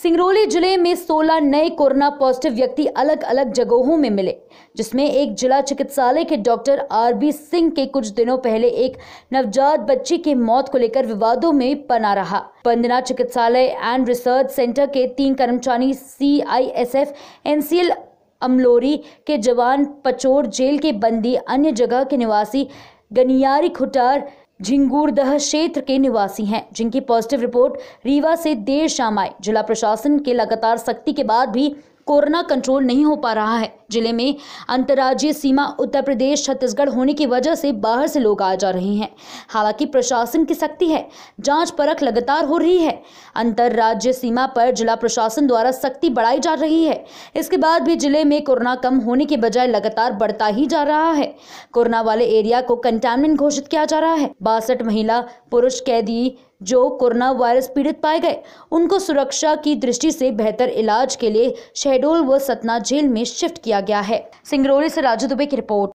सिंगरौली जिले में 16 नए कोरोना पॉजिटिव व्यक्ति अलग अलग जगहों में मिले जिसमें एक जिला चिकित्सालय के डॉक्टर आरबी सिंह के कुछ दिनों पहले एक नवजात बच्ची की मौत को लेकर विवादों में बना रहा बंदना चिकित्सालय एंड रिसर्च सेंटर के तीन कर्मचारी C I S F NCL Amlori के जवान पचोर जेल के बंदी अन्य जगह के निवासी गनियारी खुटार झिंगूरदह क्षेत्र के निवासी हैं जिनकी पॉजिटिव रिपोर्ट रीवा से देर शाम आई जिला प्रशासन के लगातार सख्ती के बाद भी कोरोना कंट्रोल नहीं हो पा रहा है जिले में अंतर्राज्यीय सीमा उत्तर प्रदेश छत्तीसगढ़ होने की वजह से बाहर से लोग आ जा रहे हैं हालांकि प्रशासन की सख्ती है जांच परख लगातार हो रही है अंतर्राज्य सीमा पर जिला प्रशासन द्वारा सख्ती बढ़ाई जा रही है इसके बाद भी जिले में कोरोना कम होने के बजाय लगातार बढ़ता ही जा रहा है कोरोना वाले एरिया को कंटेनमेंट घोषित किया जा रहा है बासठ महिला पुरुष कैदी जो कोरोना वायरस पीड़ित पाए गए उनको सुरक्षा की दृष्टि से बेहतर इलाज के लिए शहडोल व सतना जेल में शिफ्ट किया गया है सिंगरौली से राजू दुबे की रिपोर्ट